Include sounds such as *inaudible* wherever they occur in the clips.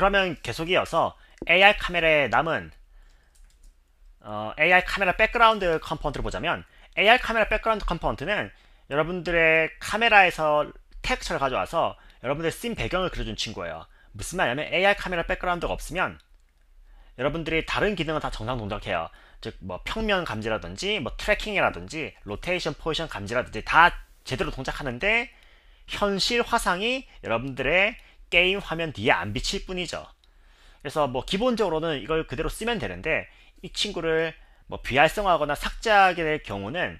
그러면 계속 이어서 a i 카메라에 남은 어, a i 카메라 백그라운드 컴포넌트를 보자면 a i 카메라 백그라운드 컴포넌트는 여러분들의 카메라에서 텍스처를 가져와서 여러분들의 씬 배경을 그려준 친구예요. 무슨 말이냐면 a i 카메라 백그라운드가 없으면 여러분들이 다른 기능은 다 정상 동작해요. 즉뭐 평면 감지라든지 뭐 트래킹이라든지 로테이션 포지션 감지라든지 다 제대로 동작하는데 현실 화상이 여러분들의 게임 화면 뒤에 안 비칠 뿐이죠. 그래서 뭐 기본적으로는 이걸 그대로 쓰면 되는데 이 친구를 뭐 비활성화하거나 삭제하게 될 경우는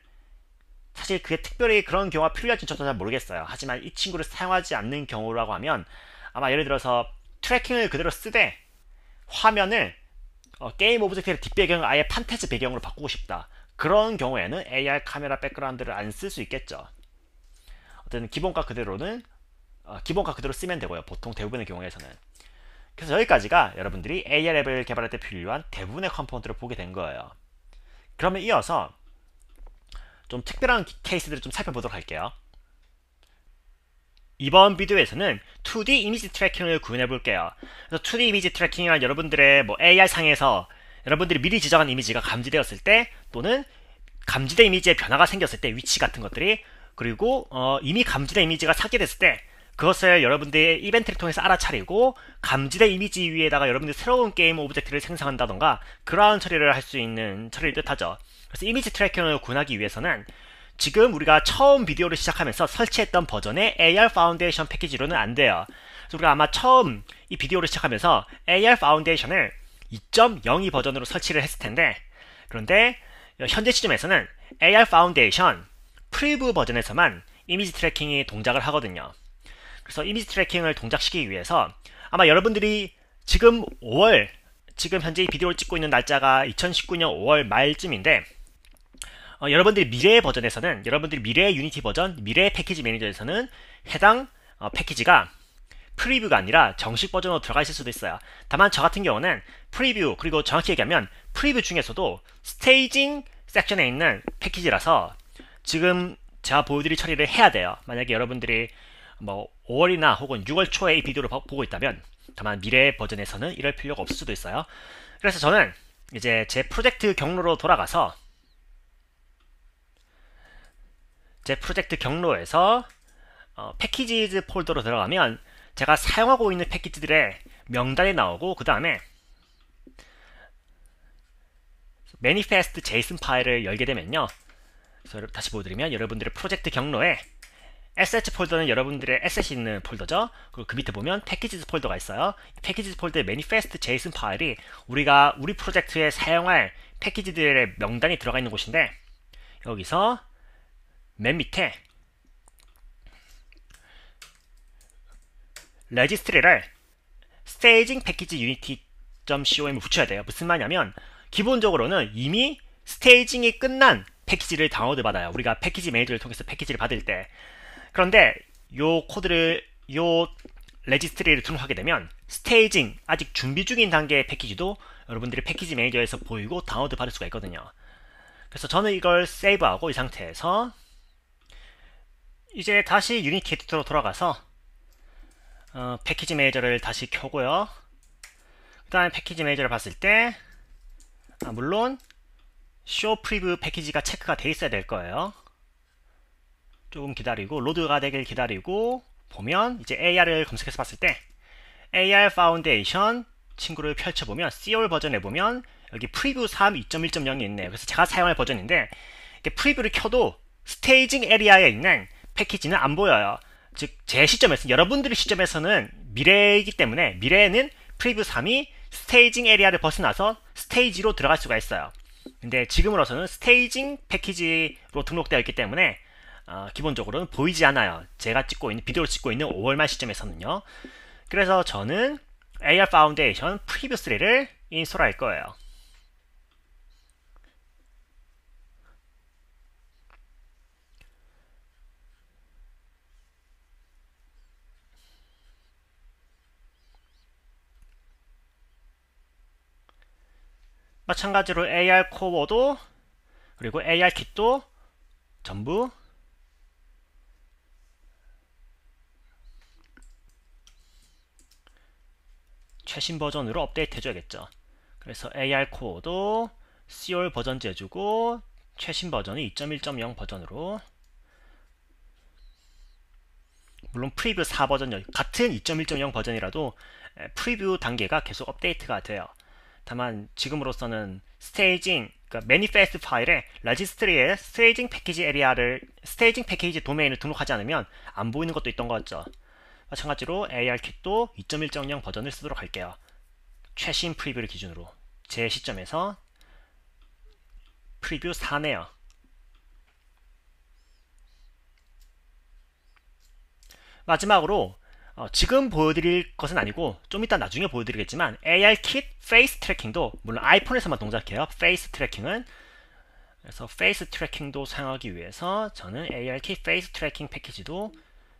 사실 그게 특별히 그런 경우가 필요할지 저도 잘 모르겠어요. 하지만 이 친구를 사용하지 않는 경우라고 하면 아마 예를 들어서 트래킹을 그대로 쓰되 화면을 어, 게임 오브젝트의 뒷배경을 아예 판테지 배경으로 바꾸고 싶다. 그런 경우에는 AR 카메라 백그라운드를 안 쓸 수 있겠죠. 어떤 기본값 그대로는 어, 기본값 그대로 쓰면 되고요. 보통 대부분의 경우에서는. 그래서 여기까지가 여러분들이 a r 앱을 개발할 때 필요한 대부분의 컴포넌트를 보게 된 거예요. 그러면 이어서 좀 특별한 케이스들을 좀 살펴보도록 할게요. 이번 비디오에서는 2D 이미지 트래킹을 구현해 볼게요. 그래서 2D 이미지 트래킹이란 여러분들의 뭐 a r 상에서 여러분들이 미리 지정한 이미지가 감지되었을 때 또는 감지된 이미지에 변화가 생겼을 때 위치 같은 것들이 그리고 어, 이미 감지된 이미지가 삭제됐을 때 그것을 여러분들의 이벤트를 통해서 알아차리고 감지된 이미지 위에다가 여러분들 새로운 게임 오브젝트를 생성한다던가 그러한 처리를 할 수 있는 처리를 뜻하죠. 그래서 이미지 트래킹을 구하기 위해서는 지금 우리가 처음 비디오를 시작하면서 설치했던 버전의 AR 파운데이션 패키지로는 안 돼요. 그래서 우리가 아마 처음 이 비디오를 시작하면서 AR 파운데이션을 2.02 버전으로 설치를 했을 텐데 그런데 현재 시점에서는 AR 파운데이션 프리브 버전에서만 이미지 트래킹이 동작을 하거든요. 그래서 이미지 트래킹을 동작시키기 위해서 아마 여러분들이 지금 5월 지금 현재 비디오를 찍고 있는 날짜가 2019년 5월 말쯤인데 어, 여러분들이 미래의 버전에서는 여러분들이 미래의 유니티 버전, 미래의 패키지 매니저에서는 해당 어, 패키지가 프리뷰가 아니라 정식 버전으로 들어가 있을 수도 있어요. 다만 저 같은 경우는 프리뷰 그리고 정확히 얘기하면 프리뷰 중에서도 스테이징 섹션에 있는 패키지라서 지금 제가 보여드릴 처리를 해야 돼요. 만약에 여러분들이 뭐 5월이나 혹은 6월 초에 이 비디오를 보고 있다면 다만 미래 버전에서는 이럴 필요가 없을 수도 있어요. 그래서 저는 이제 제 프로젝트 경로로 돌아가서 제 프로젝트 경로에서 어, 패키지즈 폴더로 들어가면 제가 사용하고 있는 패키지들의 명단이 나오고 그 다음에 매니페스트 제이슨 파일을 열게 되면요 다시 보여드리면 여러분들의 프로젝트 경로에 a s h 폴더는 여러분들의 s s 있는 폴더죠. 그리고 그 밑에 보면 p a c k a g e 폴더가 있어요. p a c k a g e 폴더의 manifest json 파일이 우리가 우리 프로젝트에 사용할 패키지들의 명단이 들어가 있는 곳인데 여기서 맨 밑에 레지스트리를 staging package u n i t y c o m 에 붙여야 돼요. 무슨 말이냐면 기본적으로는 이미 스테이징이 끝난 패키지를 다운로드 받아요. 우리가 패키지 매니저를 통해서 패키지를 받을 때 그런데 요 코드를 요 레지스트리를 등록하게 되면 스테이징 아직 준비 중인 단계의 패키지도 여러분들이 패키지 매니저에서 보이고 다운로드 받을 수가 있거든요. 그래서 저는 이걸 세이브하고 이 상태에서 이제 다시 유니티 에디터로 돌아가서 어, 패키지 매니저를 다시 켜고요. 그 다음에 패키지 매니저를 봤을 때 아, 물론 쇼 프리뷰 패키지가 체크가 돼 있어야 될 거예요. 조금 기다리고 로드가 되길 기다리고 보면 이제 AR을 검색해서 봤을 때 AR 파운데이션 친구를 펼쳐보면 COL 버전에 보면 여기 프리뷰 3 2.1.0이 있네요. 그래서 제가 사용할 버전인데 프리뷰를 켜도 스테이징 에리아에 있는 패키지는 안 보여요. 즉 제 시점에서 여러분들의 시점에서는 미래이기 때문에 미래에는 프리뷰 3이 스테이징 에리아를 벗어나서 스테이지로 들어갈 수가 있어요. 근데 지금으로서는 스테이징 패키지로 등록되어 있기 때문에 아, 기본적으로는 보이지 않아요. 제가 찍고 있는 비디오를 찍고 있는 5월 말 시점에서는요. 그래서 저는 AR Foundation Preview 3를 인스톨할 거예요. 마찬가지로 AR 코어도 그리고 AR 킷도 전부 최신 버전으로 업데이트 해줘야겠죠. 그래서 AR 코어도 COL 버전제 주고 최신 버전이 2.1.0 버전으로 물론 프리뷰 4 버전 같은 2.1.0 버전이라도 프리뷰 단계가 계속 업데이트가 돼요. 다만 지금으로서는 스테이징 그러니까 매니페스트 파일에 라지스트리에 스테이징 패키지 에리아를 스테이징 패키지 도메인을 등록하지 않으면 안 보이는 것도 있던 것 같죠. 마찬가지로 ARKit도 2.1.0 버전을 쓰도록 할게요. 최신 프리뷰를 기준으로 제 시점에서 프리뷰 4네요. 마지막으로 어, 지금 보여드릴 것은 아니고 좀 이따 나중에 보여드리겠지만 ARKit 페이스 트래킹도 물론 아이폰에서만 동작해요. 페이스 트래킹은 그래서 페이스 트래킹도 사용하기 위해서 저는 ARKit 페이스 트래킹 패키지도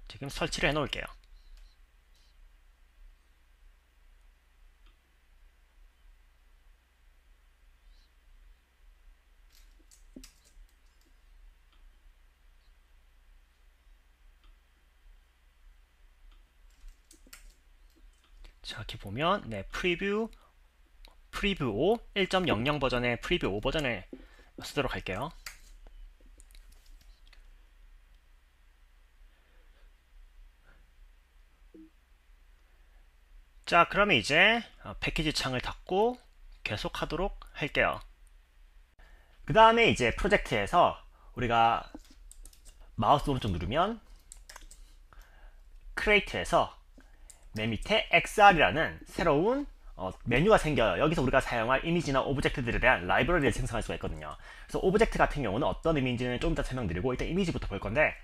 지금 설치를 해 놓을게요. 이렇게 보면 네, 프리뷰 프리뷰 5 1.00 버전의 프리뷰 5 버전을 쓰도록 할게요. 자, 그러면 이제 어, 패키지 창을 닫고 계속 하도록 할게요. 그 다음에 이제 프로젝트에서 우리가 마우스 오른쪽 누르면 크레이트에서 맨 밑에 XR이라는 새로운 어, 메뉴가 생겨요. 여기서 우리가 사용할 이미지나 오브젝트들에 대한 라이브러리를 생성할 수가 있거든요. 그래서 오브젝트 같은 경우는 어떤 의미인지는 좀 이따 설명드리고 일단 이미지부터 볼 건데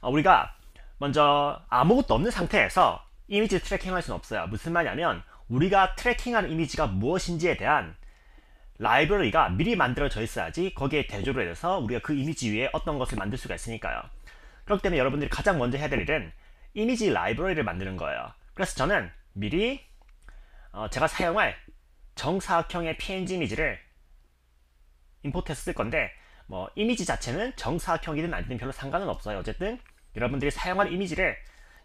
어, 우리가 먼저 아무것도 없는 상태에서 이미지 트래킹할 수는 없어요. 무슨 말이냐면 우리가 트래킹한 이미지가 무엇인지에 대한 라이브러리가 미리 만들어져 있어야지 거기에 대조를 해서 우리가 그 이미지 위에 어떤 것을 만들 수가 있으니까요. 그렇기 때문에 여러분들이 가장 먼저 해야 될 일은 이미지 라이브러리를 만드는 거예요. 그래서 저는 미리 어, 제가 사용할 정사각형의 png 이미지를 임포트해서 쓸 건데 뭐 이미지 자체는 정사각형이든 아니든 별로 상관은 없어요. 어쨌든 여러분들이 사용할 이미지를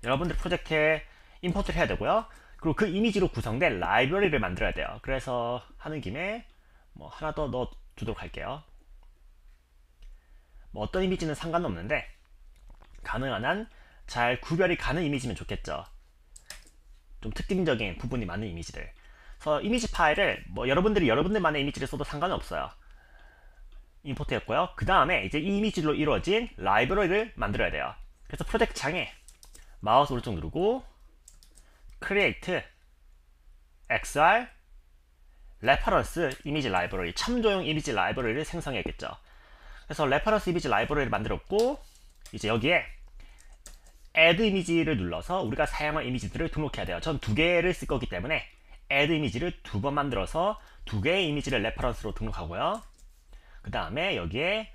여러분들 프로젝트에 임포트를 해야 되고요. 그리고 그 이미지로 구성된 라이브러리를 만들어야 돼요. 그래서 하는 김에 뭐 하나 더 넣어주도록 할게요. 뭐 어떤 이미지는 상관없는데 가능한 한 잘 구별이 가는 이미지면 좋겠죠. 좀 특징적인 부분이 많은 이미지들 그래서 이미지 파일을 뭐 여러분들이 여러분들만의 이미지를 써도 상관은 없어요 임포트 했고요 그 다음에 이제 이 이미지로 이루어진 라이브러리를 만들어야 돼요 그래서 프로젝트 창에 마우스 오른쪽 누르고 create xr 레퍼런스 이미지 라이브러리 참조용 이미지 라이브러리를 생성해야겠죠 그래서 레퍼런스 이미지 라이브러리를 만들었고 이제 여기에 add 이미지를 눌러서 우리가 사용할 이미지들을 등록해야 돼요. 전 두 개를 쓸 거기 때문에 add 이미지를 두 번 만들어서 두 개의 이미지를 레퍼런스로 등록하고요. 그 다음에 여기에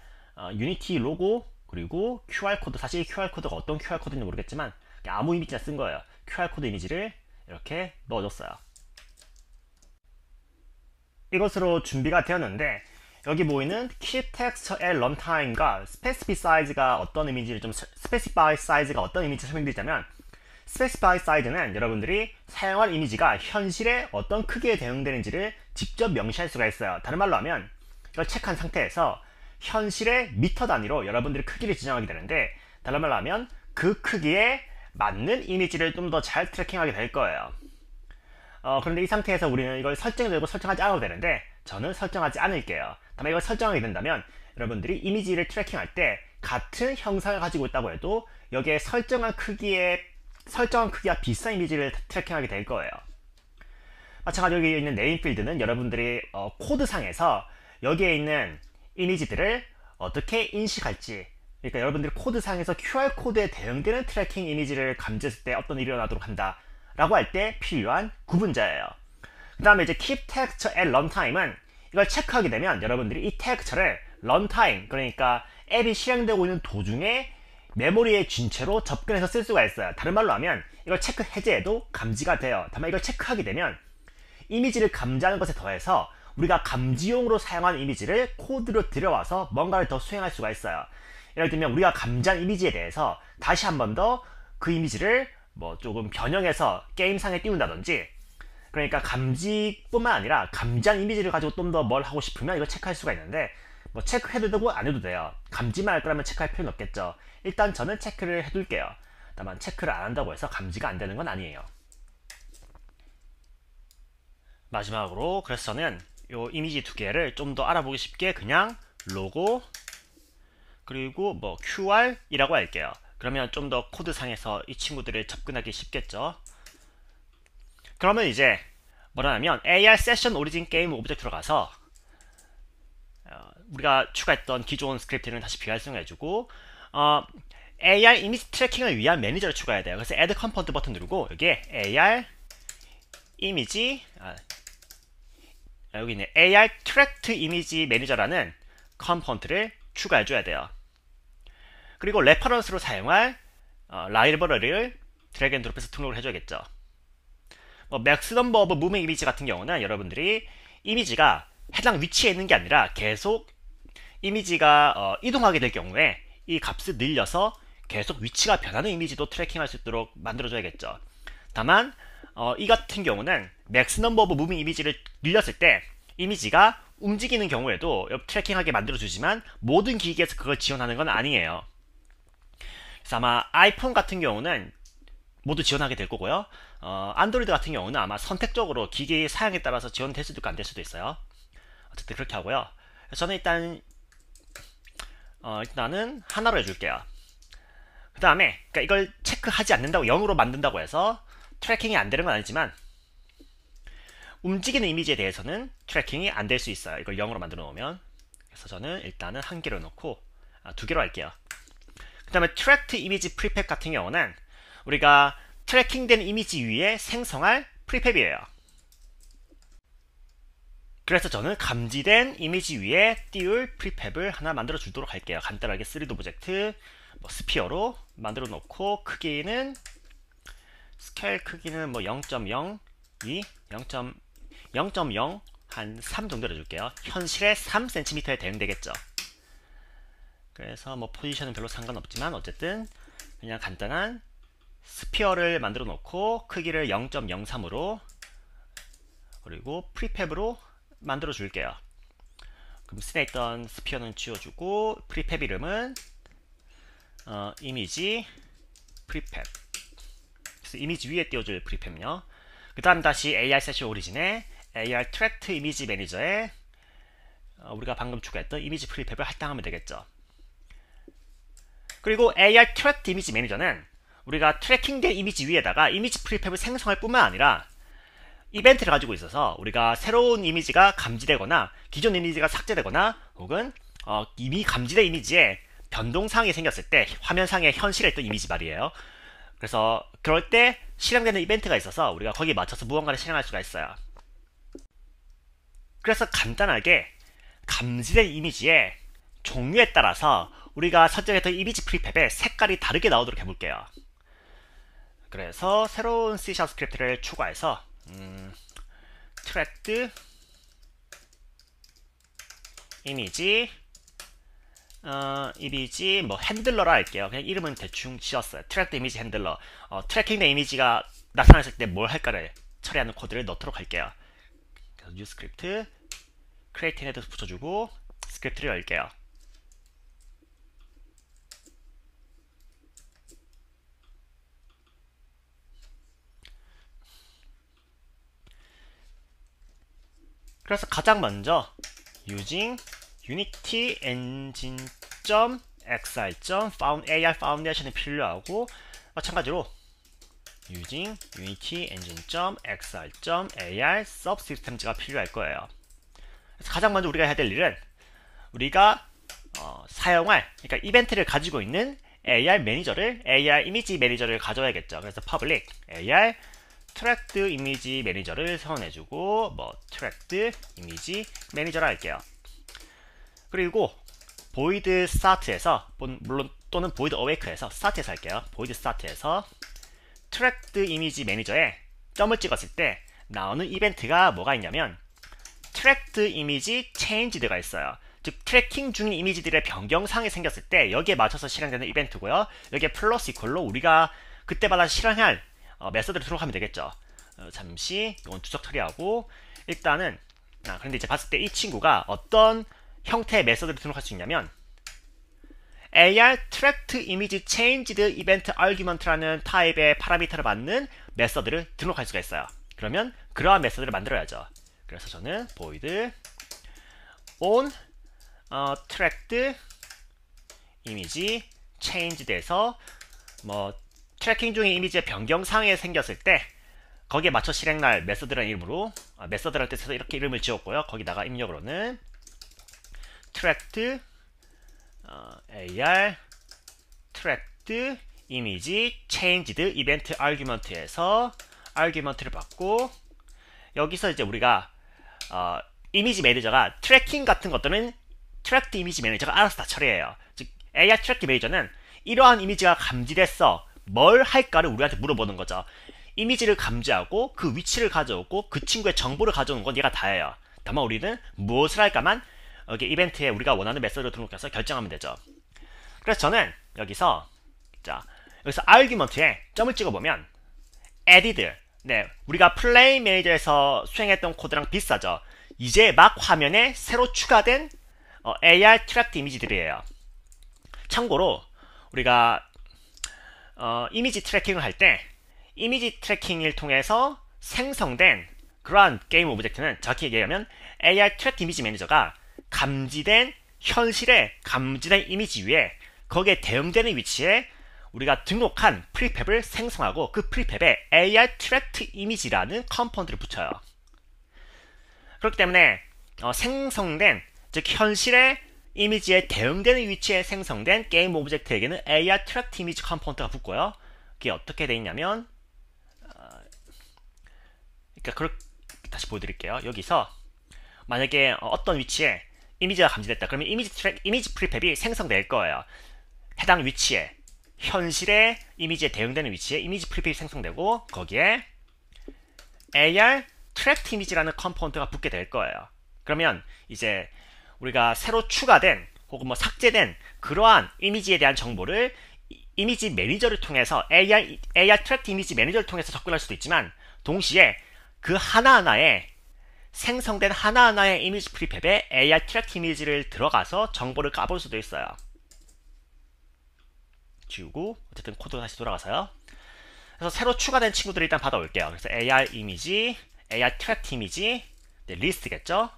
유니티 어, 로고 그리고 QR코드 사실 QR코드가 어떤 QR코드인지 모르겠지만 아무 이미지나 쓴 거예요. QR코드 이미지를 이렇게 넣어줬어요. 이것으로 준비가 되었는데 여기 보이는 key texture at runtime과 specify size가 어떤 이미지를좀 specify size가 어떤 이미지지 설명드리자면 specify size는 여러분들이 사용할 이미지가 현실에 어떤 크기에 대응되는지를 직접 명시할 수가 있어요. 다른 말로 하면 이걸 체크한 상태에서 현실의 미터 단위로 여러분들이 크기를 지정하게 되는데 다른 말로 하면 그 크기에 맞는 이미지를 좀 더 잘 트래킹하게 될 거예요. 어, 그런데 이 상태에서 우리는 이걸 설정되고 설정하지 않아도 되는데 저는 설정하지 않을게요. 다만 이걸 설정하게 된다면 여러분들이 이미지를 트래킹할 때 같은 형상을 가지고 있다고 해도 여기에 설정한 크기에 설정한 크기와 비슷한 이미지를 트래킹하게 될 거예요. 마찬가지로 여기 있는 네임 필드는 여러분들이 어, 코드상에서 여기에 있는 이미지들을 어떻게 인식할지 그러니까 여러분들이 코드상에서 QR코드에 대응되는 트래킹 이미지를 감지했을 때 어떤 일이 일어나도록 한다 라고 할 때 필요한 구분자예요. 그 다음에 이제 keep texture at runtime은 이걸 체크하게 되면 여러분들이 이 텍스처를 런타임 그러니까 앱이 실행되고 있는 도중에 메모리의진 채로 접근해서 쓸 수가 있어요. 다른 말로 하면 이걸 체크 해제해도 감지가 돼요. 다만 이걸 체크하게 되면 이미지를 감지하는 것에 더해서 우리가 감지용으로 사용한 이미지를 코드로 들여와서 뭔가를 더 수행할 수가 있어요. 예를 들면 우리가 감지한 이미지에 대해서 다시 한 번 더 그 이미지를 뭐 조금 변형해서 게임상에 띄운다든지 그러니까 감지뿐만 아니라 감지한 이미지를 가지고 좀 더 뭘 하고 싶으면 이거 체크할 수가 있는데 뭐 체크해도 되고 안 해도 돼요. 감지만 할 거라면 체크할 필요는 없겠죠. 일단 저는 체크를 해둘게요. 다만 체크를 안 한다고 해서 감지가 안 되는 건 아니에요. 마지막으로 그래서 는이 이미지 두 개를 좀 더 알아보기 쉽게 그냥 로고 그리고 뭐 QR이라고 할게요. 그러면 좀 더 코드상에서 이 친구들을 접근하기 쉽겠죠. 그러면 이제 뭐라냐면 AR 세션 오리진 게임 오브젝트로 가서 어, 우리가 추가했던 기존 스크립트는 다시 비활성해주고 화 어, AR 이미지 트래킹을 위한 매니저를 추가해야 돼요. 그래서 Add Component 버튼 누르고 여기에 AR 이미지 아, 아, 여기 있는 AR Tracked i m a 매니저라는 컴포넌트를 추가해줘야 돼요. 그리고 레퍼런스로 사용할 어, 라이브러리를 드래그 앤드롭에서 등록을 해줘야겠죠. 맥스 넘버 오브 무브 이미지 같은 경우는 여러분들이 이미지가 해당 위치에 있는 게 아니라 계속 이미지가 어, 이동하게 될 경우에 이 값을 늘려서 계속 위치가 변하는 이미지도 트래킹할 수 있도록 만들어줘야겠죠. 다만 어, 이 같은 경우는 맥스 넘버 오브 무빙 이미지를 늘렸을 때 이미지가 움직이는 경우에도 트래킹하게 만들어주지만 모든 기기에서 그걸 지원하는 건 아니에요. 그래서 아마 아이폰 같은 경우는 모두 지원하게 될 거고요. 어, 안드로이드 같은 경우는 아마 선택적으로 기계의 사양에 따라서 지원될 수도 있고 안 될 수도 있어요. 어쨌든 그렇게 하고요. 저는 일단 어, 일단은 하나로 해줄게요. 그 다음에 그니까 이걸 체크하지 않는다고 0으로 만든다고 해서 트래킹이 안 되는 건 아니지만 움직이는 이미지에 대해서는 트래킹이 안 될 수 있어요. 이걸 0으로 만들어 놓으면 그래서 저는 일단은 한 개로 놓고 아, 두 개로 할게요. 그 다음에 트랙트 이미지 프리팩 같은 경우는 우리가 트래킹된 이미지 위에 생성할 프리팹이에요. 그래서 저는 감지된 이미지 위에 띄울 프리팹을 하나 만들어 주도록 할게요. 간단하게 3D 오브젝트 뭐 스피어로 만들어 놓고 크기는 스케일 크기는 뭐 0.02, 0.0, 한 3 정도 해줄게요. 현실에 3cm에 대응되겠죠. 그래서 뭐 포지션은 별로 상관없지만 어쨌든 그냥 간단한 스피어를 만들어 놓고 크기를 0.03으로 그리고 프리팹으로 만들어 줄게요. 그럼 스에 있던 스피어는 지워주고 프리팹 이름은 어, 이미지 프리팹 그래서 이미지 위에 띄워줄 프리팹요. 그 다음 다시 AR 세션 오리진에 AR 트랙트 이미지 매니저에 어, 우리가 방금 추가했던 이미지 프리팹을 할당하면 되겠죠. 그리고 AR 트랙트 이미지 매니저는 우리가 트래킹된 이미지 위에다가 이미지 프리팹을 생성할 뿐만 아니라 이벤트를 가지고 있어서 우리가 새로운 이미지가 감지되거나 기존 이미지가 삭제되거나 혹은 어, 이미 감지된 이미지에 변동사항이 생겼을 때화면상에 현실에 있던 이미지 말이에요. 그래서 그럴 때 실행되는 이벤트가 있어서 우리가 거기에 맞춰서 무언가를 실행할 수가 있어요. 그래서 간단하게 감지된 이미지의 종류에 따라서 우리가 설정했던 이미지 프리팹의 색깔이 다르게 나오도록 해볼게요. 그래서 새로운 C# 스크립트를 추가해서 트랙트 음, 이미지 어, 이미지 뭐 핸들러라 할게요. 그냥 이름은 대충 지었어요. 트랙트 이미지 핸들러. 어, 트래킹된 이미지가 나타났을 때 뭘 할까를 처리하는 코드를 넣도록 할게요. 그래서 뉴 스크립트 크리에이트 헤드 붙여주고 스크립트를 열게요. 그래서 가장 먼저 using unity engine.xi.foundAR.foundation이 필요하고 마찬가지로 using unity engine.xi.ar subsystems가 필요할 거예요. 그래서 가장 먼저 우리가 해야 될 일은 우리가 어, 사용할 그러니까 이벤트를 가지고 있는 AR 매니저를 AR 이미지 매니저를 가져야겠죠. 그래서 public AR 트랙드 이미지 매니저를 선해주고 언뭐 트랙드 이미지 매니저라 할게요. 그리고 보이드 스타트에서 물론 또는 보이드 어웨이크에서 스타트에서 할게요. 보이드 스타트에서 트랙드 이미지 매니저에 점을 찍었을 때 나오는 이벤트가 뭐가 있냐면 트랙드 이미지 체인지드가 있어요. 즉 트래킹 중인 이미지들의 변경상이 생겼을 때 여기에 맞춰서 실행되는 이벤트고요. 여기에 플러스 이퀄로 우리가 그때마다 실행할 어, 메서드를 수록하면 되겠죠. 어, 잠시 이건 추적 처리하고 일단은 아, 그런데 이제 봤을 때 이 친구가 어떤 형태의 메서드를 등록할 수 있냐면 AR t r a c p e d Image Changed Event Argument라는 타입의 파라미터를 받는 메서드를 등록할 수가 있어요. 그러면 그러한 메서드를 만들어야죠. 그래서 저는 void on 어, tracked image changed에서 뭐 트래킹 중인 이미지의 변경상에 생겼을 때 거기에 맞춰 실행할 메서드라는 이름으로 아, 메서드라는 뜻에서 이렇게 이름을 지었고요. 거기다가 입력으로는 tract 어, ar tract image changed event argument에서 argument를 받고 여기서 이제 우리가 어, 이미지 매니저가 트래킹 같은 것들은 트랙트 이미지 매니저가 알아서 다 처리해요. 즉 AR 트랙트 매니저는 이러한 이미지가 감지됐어. 뭘 할까를 우리한테 물어보는 거죠. 이미지를 감지하고 그 위치를 가져오고 그 친구의 정보를 가져오는 건 얘가 다예요. 다만 우리는 무엇을 할까만 여기 이벤트에 우리가 원하는 메서드를 등록해서 결정하면 되죠. 그래서 저는 여기서 자 여기서 아규먼트에 점을 찍어보면 added 네 우리가 플레이 매니저에서 수행했던 코드랑 비슷하죠. 이제 막 화면에 새로 추가된 어, AR 트랙트 이미지들이에요. 참고로 우리가 어, 이미지 트래킹을 할 때 이미지 트래킹을 통해서 생성된 그러한 게임 오브젝트는 정확히 얘기하면 AR 트랙 이미지 매니저가 감지된 현실에 감지된 이미지 위에 거기에 대응되는 위치에 우리가 등록한 프리팹을 생성하고 그 프리팹에 AR 트랙트 이미지라는 컴포넌트를 붙여요. 그렇기 때문에 어, 생성된 즉현실에 이미지에 대응되는 위치에 생성된 게임 오브젝트에게는 AR 트랙트 이미지 컴포넌트가 붙고요. 그게 어떻게 돼 있냐면 어, 그러니까 그걸 다시 보여드릴게요. 여기서 만약에 어떤 위치에 이미지가 감지됐다. 그러면 이미지 트랙, 이미지 프리팹이 생성될 거예요. 해당 위치에 현실의 이미지에 대응되는 위치에 이미지 프리팹이 생성되고 거기에 AR 트랙트 이미지라는 컴포넌트가 붙게 될 거예요. 그러면 이제 우리가 새로 추가된 혹은 뭐 삭제된 그러한 이미지에 대한 정보를 이미지 매니저를 통해서 AI, AI 트랙트 이미지 매니저를 통해서 접근할 수도 있지만 동시에 그 하나하나에 생성된 하나하나의 이미지 프리팹에 AI 트랙트 이미지를 들어가서 정보를 까볼 수도 있어요. 지우고 어쨌든 코드 다시 돌아가서요. 그래서 새로 추가된 친구들을 일단 받아올게요. 그래서 AI 이미지, AI 트랙트 이미지, 네, 리스트겠죠?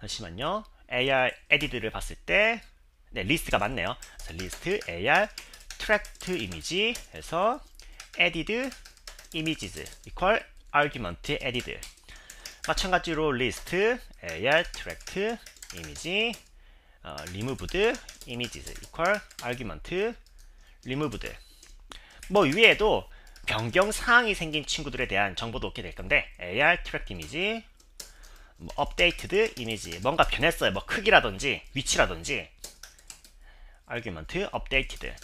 잠시만요. AR 에디드를 봤을 때, 네, 리스트가 맞네요. 그래서 리스트 AR 트랙트 이미지 해서 added images equal argument added 마찬가지로 리스트 AR 트랙트 이미지 어, removed images equal argument removed 뭐 위에도 변경 사항이 생긴 친구들에 대한 정보도 얻게 될 건데 AR 트랙 이미지 뭐 업데이트드 이미지 뭔가 변했어요 뭐 크기라든지 위치라든지 아규먼트 업데이트드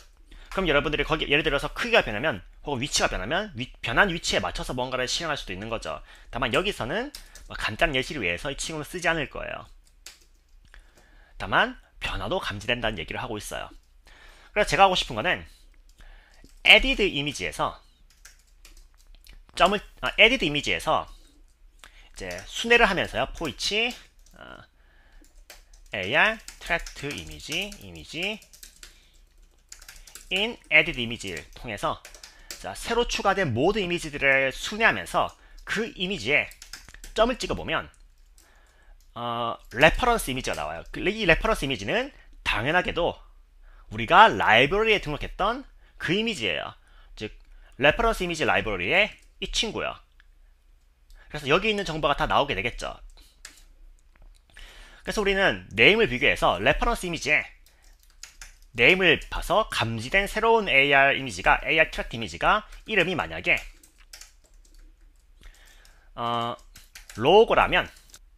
그럼 여러분들이 거기 예를 들어서 크기가 변하면 혹은 위치가 변하면 위, 변한 위치에 맞춰서 뭔가를 실행할 수도 있는 거죠 다만 여기서는 뭐 간단 한 예시를 위해서 이 친구는 쓰지 않을 거예요 다만 변화도 감지된다는 얘기를 하고 있어요 그래서 제가 하고 싶은 거는 a d d e 이미지에서 점을 아, edit 이미지에서 이제 순회를 하면서요. 포이치 어, AR 트랙트 이미지 이미지 in edit 이미지를 통해서 자, 새로 추가된 모든 이미지들을 순회하면서 그 이미지에 점을 찍어보면 어, 레퍼런스 이미지가 나와요. 이 레퍼런스 이미지는 당연하게도 우리가 라이브러리에 등록했던 그 이미지예요. 즉 레퍼런스 이미지 라이브러리에 이 친구야. 그래서 여기 있는 정보가 다 나오게 되겠죠. 그래서 우리는 네임을 비교해서 레퍼런스 이미지에 네임을 봐서 감지된 새로운 AR 이미지가 AR 트랙 이미지가 이름이 만약에 어, 로고라면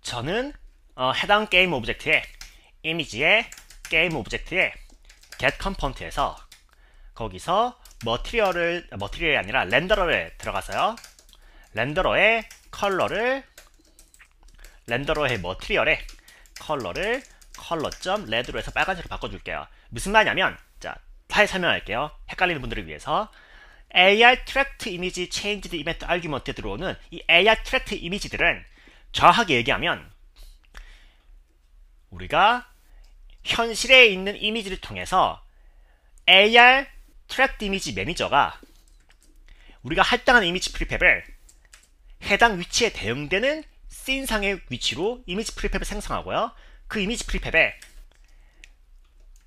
저는 어, 해당 게임 오브젝트의 이미지의 게임 오브젝트의 get 컴포넌트에서 거기서 머티리얼을 머티리얼이 아니라 렌더러에 들어가서요. 렌더러의 컬러를 렌더러의 머티리얼의 컬러를 컬러점 레드로 해서 빨간색으로 바꿔줄게요. 무슨 말이냐면 자 파일 설명할게요. 헷갈리는 분들을 위해서 AR 트랙트 이미지 체인지드 이벤트 아기먼트에 들어오는 이 AR 트랙트 이미지들은 정확하게 얘기하면 우리가 현실에 있는 이미지를 통해서 AR 트랙 이미지 매니저가 우리가 할당한 이미지 프리팹을 해당 위치에 대응되는 씬상의 위치로 이미지 프리팹을 생성하고요. 그 이미지 프리팹에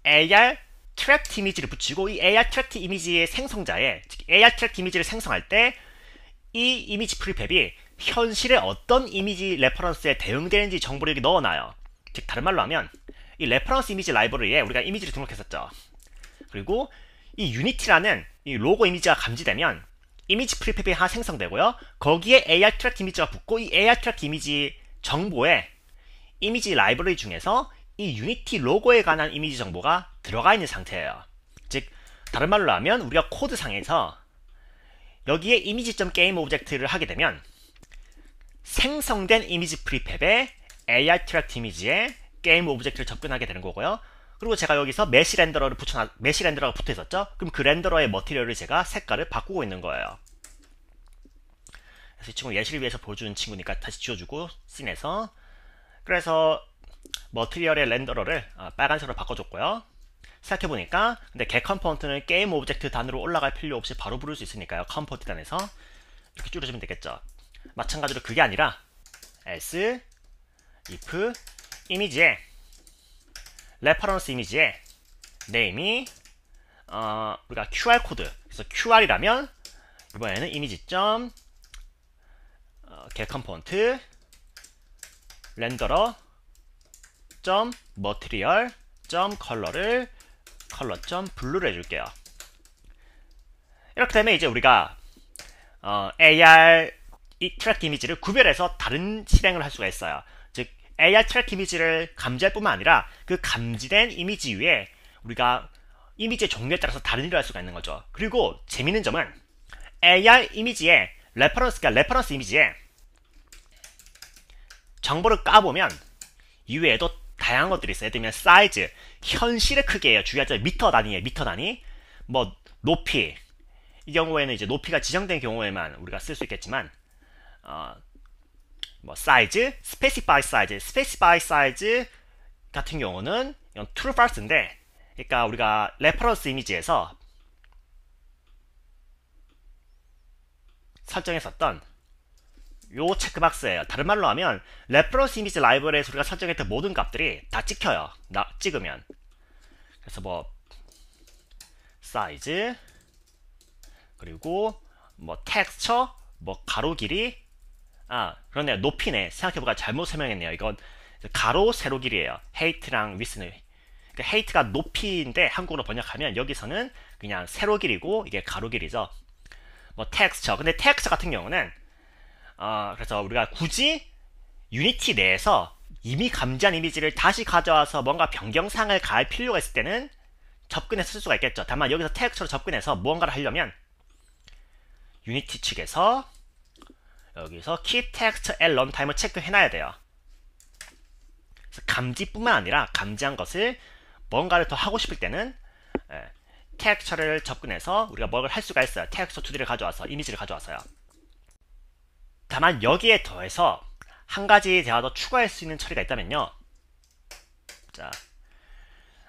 AR 트랙 이미지를 붙이고 이 AR 트랙 이미지의 생성자에 즉 AR 트랙 이미지를 생성할 때 이 이미지 프리팹이 현실의 어떤 이미지 레퍼런스에 대응되는지 정보를 여기 넣어놔요. 즉 다른 말로 하면 이 레퍼런스 이미지 라이브러리에 우리가 이미지를 등록했었죠. 그리고 이 유니티라는 이 로고 이미지가 감지되면 이미지 프리팹이 하나 생성되고요. 거기에 AR 트랙 이미지가 붙고 이 AR 트랙 이미지 정보에 이미지 라이브러리 중에서 이 유니티 로고에 관한 이미지 정보가 들어가 있는 상태예요. 즉 다른 말로 하면 우리가 코드상에서 여기에 이미지점 게임 오브젝트를 하게 되면 생성된 이미지 프리팹의 AR 트랙 이미지에 게임 오브젝트를 접근하게 되는 거고요. 그리고 제가 여기서 메시 렌더러를 붙여 놨 메시 렌더러가 붙어 있었죠? 그럼 그 렌더러의 머티리얼을 제가 색깔을 바꾸고 있는 거예요. 그래서 이 친구 예시를 위해서 보여주는 친구니까 다시 지워주고 씬에서 그래서 머티리얼의 렌더러를 아, 빨간색으로 바꿔줬고요. 생각해보니까 근데 개 컴포넌트는 게임 오브젝트 단으로 올라갈 필요 없이 바로 부를 수 있으니까요. 컴포트 넌 단에서 이렇게 줄여주면 되겠죠. 마찬가지로 그게 아니라 else if 이미지에 레퍼런스 이미지에네임이 어, 우리가 QR 코드 그래서 QR이라면 이번에는 이미지 점 get c o m p o n e n 렌더러 점 m a t e 점 컬러를 컬러 점 블루를 해줄게요. 이렇게 되면 이제 우리가 어, AR 이 트랙 이미지를 구별해서 다른 실행을 할 수가 있어요. AI 트랙 이미지를 감지할 뿐만 아니라 그 감지된 이미지 위에 우리가 이미지의 종류에 따라서 다른 일을 할 수가 있는 거죠. 그리고 재밌는 점은 AI 이미지에 레퍼런스가 레퍼런스 이미지에 정보를 까보면 이외에도 다양한 것들이 있어요. 예를 들면 사이즈, 현실의 크기예요. 주의하죠 미터 단위에 미터 단위. 뭐 높이. 이 경우에는 이제 높이가 지정된 경우에만 우리가 쓸 수 있겠지만 어, 뭐 사이즈, specify size, specify size 같은 경우는 이건 true false인데 그러니까 우리가 레퍼런스 이미지에서 설정했었던 요 체크박스예요. 다른 말로 하면 레퍼런스 이미지 라이브러리에서 우리가 설정했던 모든 값들이 다 찍혀요. 나, 찍으면. 그래서 뭐 사이즈 그리고 뭐 텍스처 뭐 가로 길이 아 그러네요 높이네 생각해보니까 잘못 설명했네요 이건 가로 세로 길이에요 헤이트랑 위스는 그러니까 헤이트가 높이인데 한국어로 번역하면 여기서는 그냥 세로 길이고 이게 가로 길이죠 뭐 텍스처 근데 텍스처 같은 경우는 어, 그래서 우리가 굳이 유니티 내에서 이미 감지한 이미지를 다시 가져와서 뭔가 변경사항을 가할 필요가 있을 때는 접근해서 쓸 수가 있겠죠. 다만 여기서 텍스트로 접근해서 무언가를 하려면 유니티 측에서 여기서 keep text at runtime을 체크해놔야 돼요. 그래서 감지뿐만 아니라 감지한 것을 뭔가를 더 하고 싶을 때는 예, 텍스처를 접근해서 우리가 뭘 할 수가 있어요. 텍스처 2D를 가져와서 이미지를 가져와서요. 다만 여기에 더해서 한 가지 제가 더 추가할 수 있는 처리가 있다면요. 자,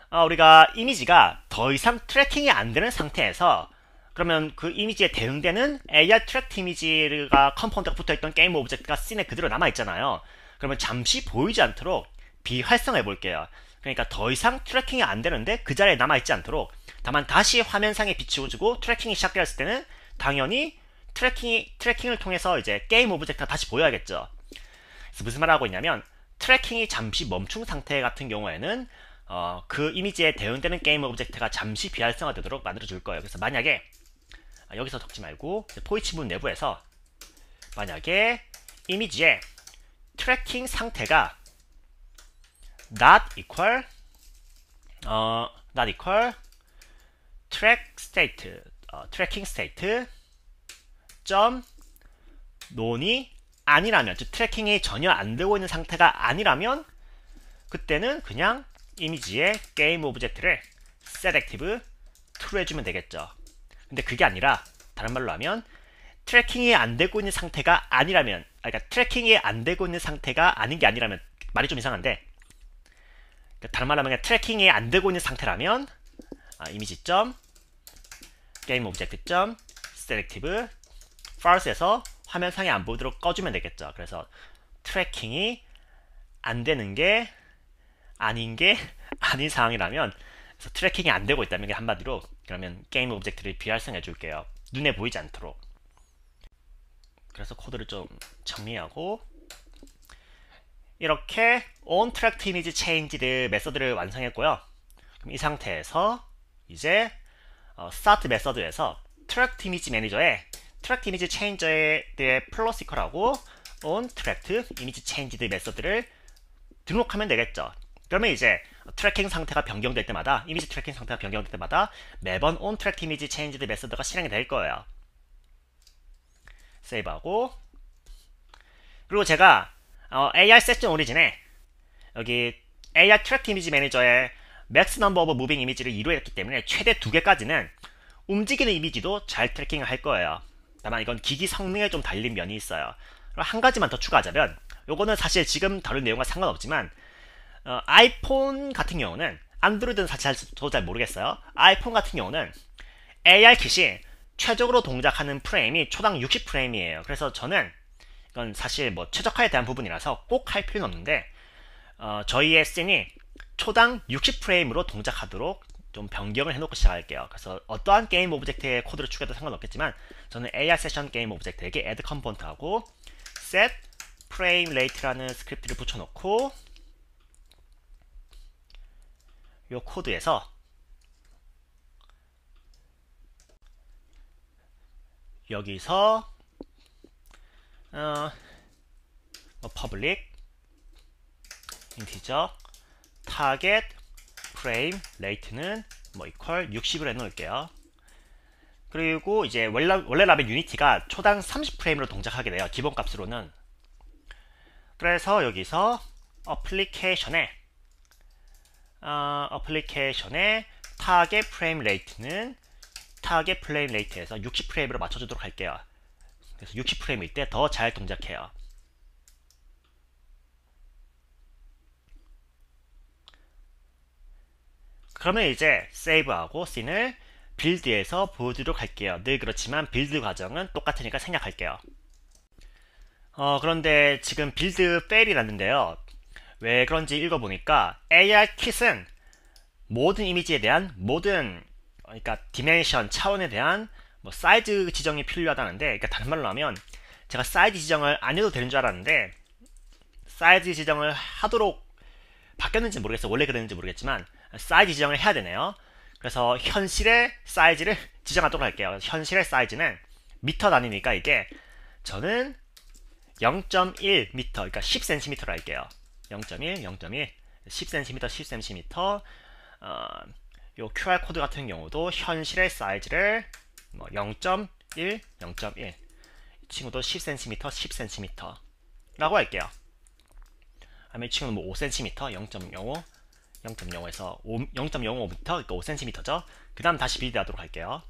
아, 우리가 이미지가 더 이상 트래킹이 안 되는 상태에서 그러면 그 이미지에 대응되는 AI 트랙 이미지가 컴포넌트가 붙어있던 게임 오브젝트가 씬에 그대로 남아있잖아요. 그러면 잠시 보이지 않도록 비활성해 화 볼게요. 그러니까 더 이상 트래킹이 안 되는데 그 자리에 남아있지 않도록 다만 다시 화면상에 비추어주고 트래킹이 시작되었을 때는 당연히 트래킹이, 트래킹을 통해서 이제 게임 오브젝트가 다시 보여야겠죠. 그래서 무슨 말을 하고 있냐면 트래킹이 잠시 멈춘 상태 같은 경우에는 어, 그 이미지에 대응되는 게임 오브젝트가 잠시 비활성화되도록 만들어줄 거예요. 그래서 만약에 아, 여기서 적지 말고 포이치문 내부에서 만약에 이미지의 트래킹 상태가 not equal 어, not equal track state 어, tracking state 점 논이 아니라면 즉 트래킹이 전혀 안 되고 있는 상태가 아니라면 그때는 그냥 이미지의 게임 오브젝트를 selective true해주면 되겠죠. 근데 그게 아니라 다른 말로 하면 트래킹이 안 되고 있는 상태가 아니라면 아, 그러니까 트래킹이 안 되고 있는 상태가 아닌 게 아니라면 말이 좀 이상한데 그러니까 다른 말로 하면 트래킹이 안 되고 있는 상태라면 아, 이미지 점 게임 오브젝트 점 셀렉티브 false에서 화면상에 안 보이도록 꺼주면 되겠죠. 그래서 트래킹이 안 되는 게 아닌 게 *laughs* 아닌 상황이라면 트래킹이 안 되고 있다면 한마디로 그러면 게임 오브젝트를 비활성해 줄게요. 눈에 보이지 않도록. 그래서 코드를 좀 정리하고 이렇게 onTrack image change를 메서드를 완성했고요. 그럼 이 상태에서 이제 어, start 메서드에서 track image m a a n g e r 에 track image change에 대해 플러스 이컬하고 onTrack image changed 메서드를 등록하면 되겠죠. 그러면 이제 트래킹 상태가 변경될 때마다 이미지 트래킹 상태가 변경될 때마다 매번 on track image changed 메서드가 실행이 될 거예요. 세이브하고 그리고 제가 어, AR 세션 오리진에 여기 AR 트랙 이미지 매니저의 맥스 넘버 오브 무빙 이미지를 2로 했기 때문에 최대 2개까지는 움직이는 이미지도 잘 트래킹을 할 거예요. 다만 이건 기기 성능에 좀 달린 면이 있어요. 한 가지만 더 추가하자면 요거는 사실 지금 다룬 내용과 상관없지만 어, 아이폰 같은 경우는 안드로이드는 사실 저도 잘 모르겠어요. 아이폰 같은 경우는 AR 킷이 최적으로 동작하는 프레임이 초당 60프레임이에요. 그래서 저는 이건 사실 뭐 최적화에 대한 부분이라서 꼭 할 필요는 없는데 어, 저희의 씬이 초당 60프레임으로 동작하도록 좀 변경을 해놓고 시작할게요. 그래서 어떠한 게임 오브젝트의 코드를 추가해도 상관없겠지만 저는 AR 세션 게임 오브젝트에게 add 컴포넌트하고 set frame rate라는 스크립트를 붙여놓고 요 코드에서 여기서 어, 뭐 public integer target frame rate는 뭐 equal 60을 해놓을게요. 그리고 이제 원래, 원래 라벨 유니티가 초당 30프레임으로 동작하게 돼요. 기본 값으로는. 그래서 여기서 어플리케이션에 어, 어플리케이션의 타겟 프레임 레이트는 타겟 프레임 레이트에서 60프레임으로 맞춰주도록 할게요. 그래서 60프레임일 때 더 잘 동작해요. 그러면 이제 세이브하고 씬을 빌드에서 보여드리도록 할게요. 늘 그렇지만 빌드 과정은 똑같으니까 생략할게요. 어, 그런데 지금 빌드 페일이 났는데요. 왜 그런지 읽어보니까 AR 킷은 모든 이미지에 대한 모든 그러니까 디멘션 차원에 대한 뭐 사이즈 지정이 필요하다는데 그러니까 다른 말로 하면 제가 사이즈 지정을 안 해도 되는 줄 알았는데 사이즈 지정을 하도록 바뀌었는지 모르겠어 원래 그랬는지 모르겠지만 사이즈 지정을 해야 되네요. 그래서 현실의 사이즈를 *laughs* 지정하도록 할게요. 현실의 사이즈는 미터 단위니까 이게 저는 0.1m, 그러니까 10cm로 할게요. 0.1, 0.1, 10cm, 10cm, 어, 요 QR 코드 같은 경우도 현실의 사이즈를 뭐 0.1, 0.1, 이 친구도 10cm, 10cm라고 할게요. 아니면 이 친구는 뭐 5cm, 0.05, 0.05에서 0.05부터 그러니까 5cm죠. 그 다음 다시 빌드하도록 할게요.